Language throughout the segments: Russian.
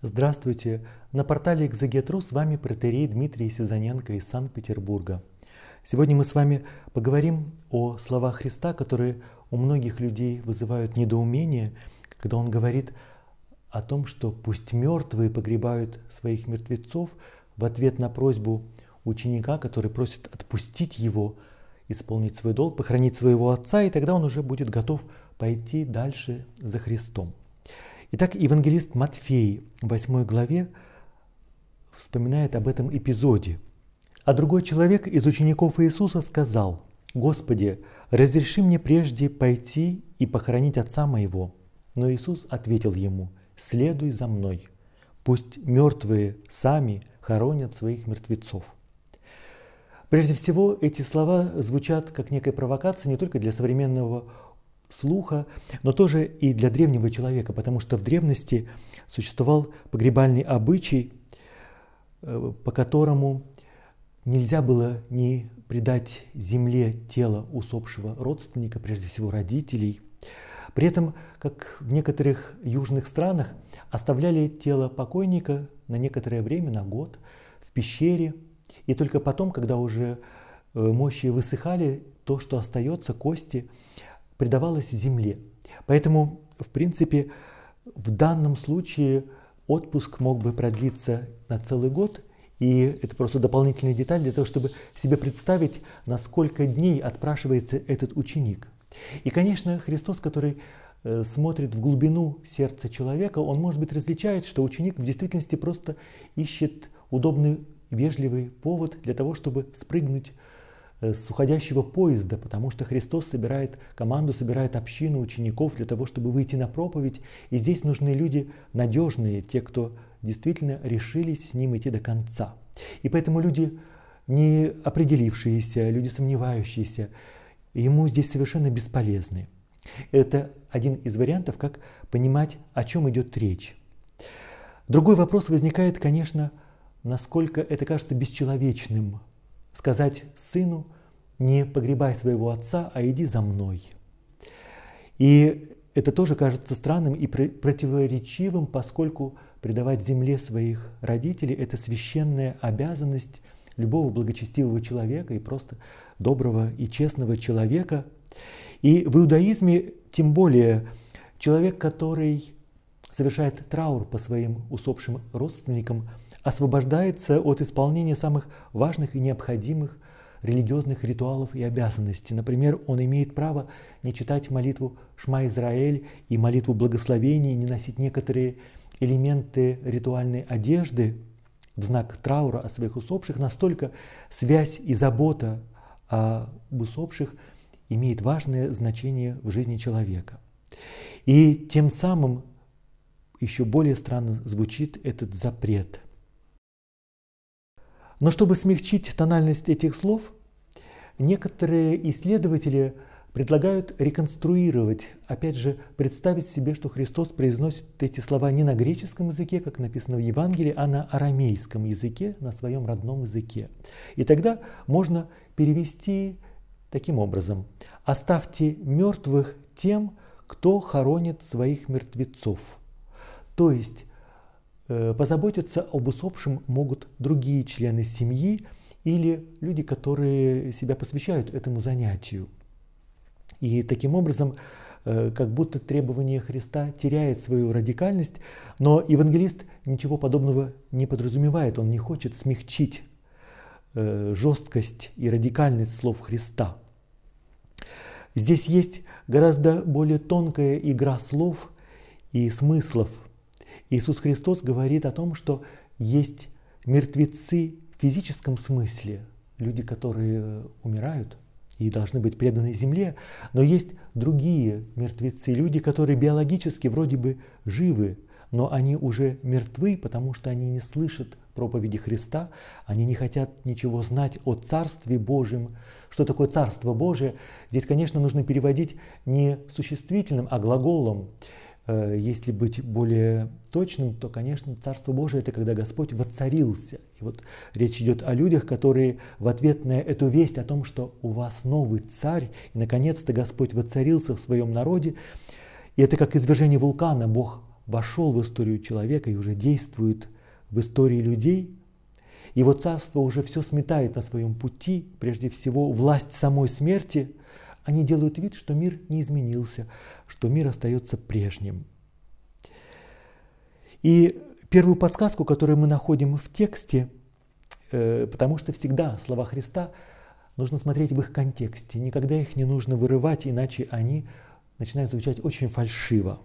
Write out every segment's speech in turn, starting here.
Здравствуйте! На портале Экзагетру с вами протерей Дмитрий Сизаненко из Санкт-Петербурга. Сегодня мы с вами поговорим о словах Христа, которые у многих людей вызывают недоумение, когда он говорит о том, что пусть мертвые погребают своих мертвецов в ответ на просьбу ученика, который просит отпустить его, исполнить свой долг, похоронить своего отца, и тогда он уже будет готов пойти дальше за Христом. Итак, евангелист Матфей в 8 главе вспоминает об этом эпизоде. А другой человек из учеников Иисуса сказал, «Господи, разреши мне прежде пойти и похоронить отца моего». Но Иисус ответил ему, «Следуй за мной, пусть мертвые сами хоронят своих мертвецов». Прежде всего, эти слова звучат как некая провокация не только для современного слуха, но тоже и для древнего человека, потому что в древности существовал погребальный обычай, э, по которому нельзя было не придать земле тело усопшего родственника, прежде всего родителей. При этом, как в некоторых южных странах, оставляли тело покойника на некоторое время, на год, в пещере, и только потом, когда уже э, мощи высыхали, то, что остается, кости, предавалась земле. Поэтому, в принципе, в данном случае отпуск мог бы продлиться на целый год, и это просто дополнительная деталь для того, чтобы себе представить, на сколько дней отпрашивается этот ученик. И, конечно, Христос, который э, смотрит в глубину сердца человека, он, может быть, различает, что ученик в действительности просто ищет удобный, вежливый повод для того, чтобы спрыгнуть Э, с уходящего поезда, потому что Христос собирает команду, собирает общину учеников для того, чтобы выйти на проповедь. И здесь нужны люди надежные, те, кто действительно решились с ним идти до конца. И поэтому люди не определившиеся, люди сомневающиеся, ему здесь совершенно бесполезны. Это один из вариантов, как понимать, о чем идет речь. Другой вопрос возникает, конечно, насколько это кажется бесчеловечным сказать сыну, не погребай своего отца, а иди за мной. И это тоже кажется странным и противоречивым, поскольку предавать земле своих родителей – это священная обязанность любого благочестивого человека и просто доброго и честного человека. И в иудаизме тем более человек, который совершает траур по своим усопшим родственникам – освобождается от исполнения самых важных и необходимых религиозных ритуалов и обязанностей. Например, он имеет право не читать молитву «Шма Израиль» и молитву благословений, не носить некоторые элементы ритуальной одежды в знак траура о своих усопших. Настолько связь и забота об усопших имеет важное значение в жизни человека. И тем самым еще более странно звучит этот запрет – но чтобы смягчить тональность этих слов, некоторые исследователи предлагают реконструировать, опять же, представить себе, что Христос произносит эти слова не на греческом языке, как написано в Евангелии, а на арамейском языке, на своем родном языке. И тогда можно перевести таким образом. «Оставьте мертвых тем, кто хоронит своих мертвецов». То есть Э, позаботиться об усопшем могут другие члены семьи или люди, которые себя посвящают этому занятию. И таким образом, э, как будто требование Христа теряет свою радикальность, но евангелист ничего подобного не подразумевает, он не хочет смягчить э, жесткость и радикальность слов Христа. Здесь есть гораздо более тонкая игра слов и смыслов – Иисус Христос говорит о том, что есть мертвецы в физическом смысле, люди, которые э, умирают и должны быть преданы земле, но есть другие мертвецы, люди, которые биологически вроде бы живы, но они уже мертвы, потому что они не слышат проповеди Христа, они не хотят ничего знать о Царстве Божьем. Что такое Царство Божие? Здесь, конечно, нужно переводить не существительным, а глаголом. Э, если быть более точным, то, конечно, Царство Божие – это когда Господь воцарился. И вот речь идет о людях, которые в ответ на эту весть о том, что у вас новый царь, и, наконец-то, Господь воцарился в своем народе. И это как извержение вулкана. Бог вошел в историю человека и уже действует в истории людей. Его царство уже все сметает на своем пути, прежде всего власть самой смерти – они делают вид, что мир не изменился, что мир остается прежним. И первую подсказку, которую мы находим в тексте, э, потому что всегда слова Христа нужно смотреть в их контексте, никогда их не нужно вырывать, иначе они начинают звучать очень фальшиво.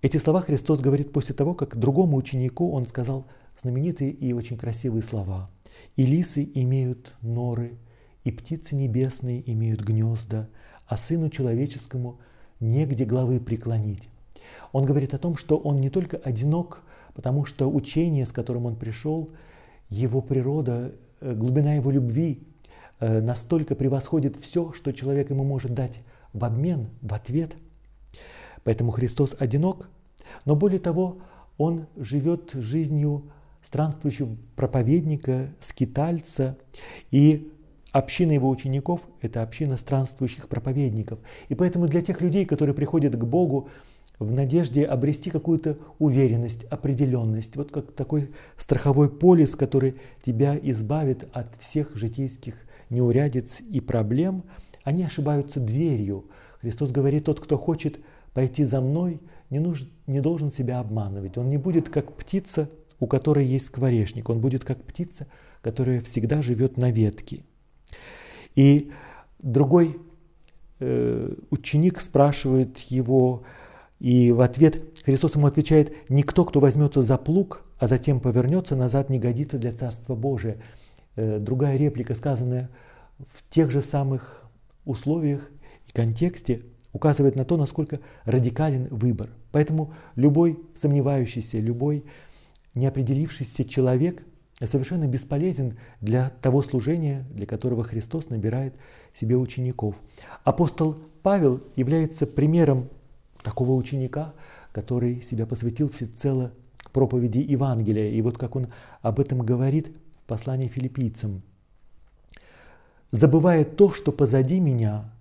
Эти слова Христос говорит после того, как другому ученику он сказал знаменитые и очень красивые слова. «И лисы имеют норы, и птицы небесные имеют гнезда, а сыну человеческому негде главы преклонить. Он говорит о том, что он не только одинок, потому что учение, с которым он пришел, его природа, э, глубина его любви э, настолько превосходит все, что человек ему может дать в обмен, в ответ. Поэтому Христос одинок, но более того, он живет жизнью странствующего проповедника, скитальца, и Община его учеников – это община странствующих проповедников. И поэтому для тех людей, которые приходят к Богу в надежде обрести какую-то уверенность, определенность, вот как такой страховой полис, который тебя избавит от всех житейских неурядиц и проблем, они ошибаются дверью. Христос говорит, тот, кто хочет пойти за мной, не, нуж, не должен себя обманывать. Он не будет как птица, у которой есть скворечник. Он будет как птица, которая всегда живет на ветке. И другой э, ученик спрашивает его, и в ответ Христос ему отвечает, «Никто, кто возьмется за плуг, а затем повернется назад, не годится для Царства Божия». Э, другая реплика, сказанная в тех же самых условиях и контексте, указывает на то, насколько радикален выбор. Поэтому любой сомневающийся, любой неопределившийся человек – совершенно бесполезен для того служения, для которого Христос набирает себе учеников. Апостол Павел является примером такого ученика, который себя посвятил всецело проповеди Евангелия. И вот как он об этом говорит в послании филиппийцам. «Забывая то, что позади меня,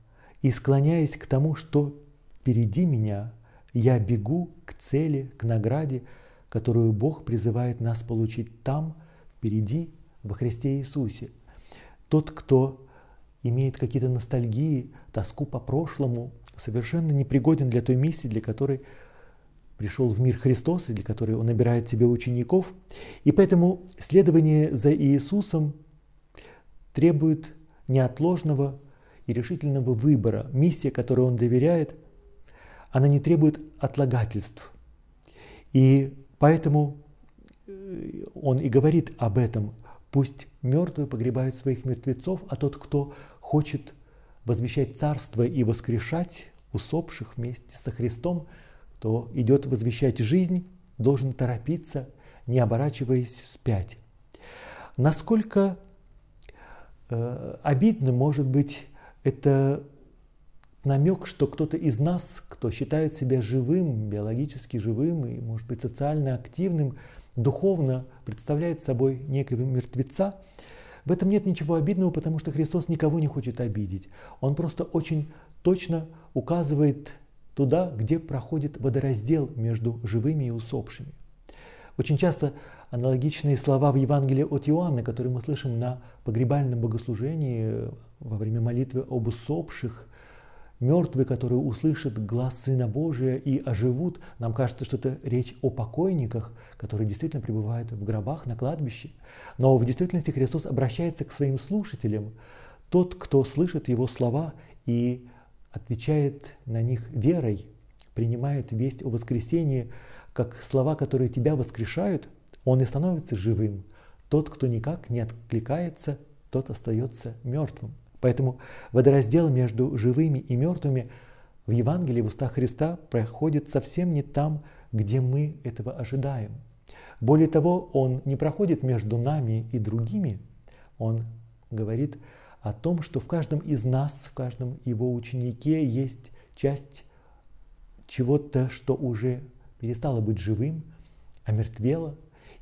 и склоняясь к тому, что впереди меня, я бегу к цели, к награде, которую Бог призывает нас получить там – впереди во Христе Иисусе. Тот, кто имеет какие-то ностальгии, тоску по прошлому, совершенно непригоден для той миссии, для которой пришел в мир Христос, и для которой Он набирает себе учеников. И поэтому следование за Иисусом требует неотложного и решительного выбора. Миссия, которой Он доверяет, она не требует отлагательств. И поэтому он и говорит об этом. Пусть мертвые погребают своих мертвецов, а тот, кто хочет возвещать царство и воскрешать усопших вместе со Христом, то идет возвещать жизнь, должен торопиться, не оборачиваясь вспять. Насколько э, обидно может быть это намек, что кто-то из нас, кто считает себя живым, биологически живым и, может быть, социально активным, духовно представляет собой некого мертвеца, в этом нет ничего обидного, потому что Христос никого не хочет обидеть. Он просто очень точно указывает туда, где проходит водораздел между живыми и усопшими. Очень часто аналогичные слова в Евангелии от Иоанна, которые мы слышим на погребальном богослужении э, во время молитвы об усопших – Мертвые, которые услышат глаз Сына Божия и оживут, нам кажется, что это речь о покойниках, которые действительно пребывают в гробах, на кладбище. Но в действительности Христос обращается к своим слушателям, тот, кто слышит его слова и отвечает на них верой, принимает весть о воскресении как слова, которые тебя воскрешают, он и становится живым. Тот, кто никак не откликается, тот остается мертвым. Поэтому водораздел между живыми и мертвыми в Евангелии в устах Христа проходит совсем не там, где мы этого ожидаем. Более того, он не проходит между нами и другими, он говорит о том, что в каждом из нас, в каждом его ученике есть часть чего-то, что уже перестало быть живым, омертвело,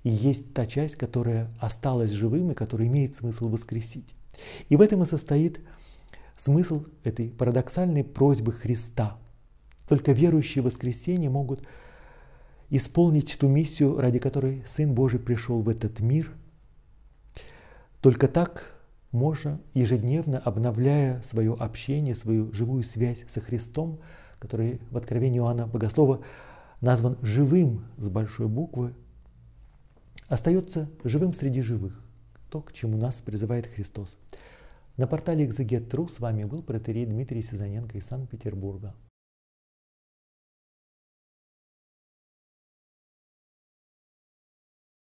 и есть та часть, которая осталась живым и которая имеет смысл воскресить. И в этом и состоит смысл этой парадоксальной просьбы Христа. Только верующие в воскресение могут исполнить ту миссию, ради которой Сын Божий пришел в этот мир. Только так можно, ежедневно обновляя свое общение, свою живую связь со Христом, который в Откровении Иоанна Богослова назван «живым» с большой буквы, остается живым среди живых то, к чему нас призывает Христос. На портале «Экзегет.ру» с вами был протерей Дмитрий Сизаненко из Санкт-Петербурга.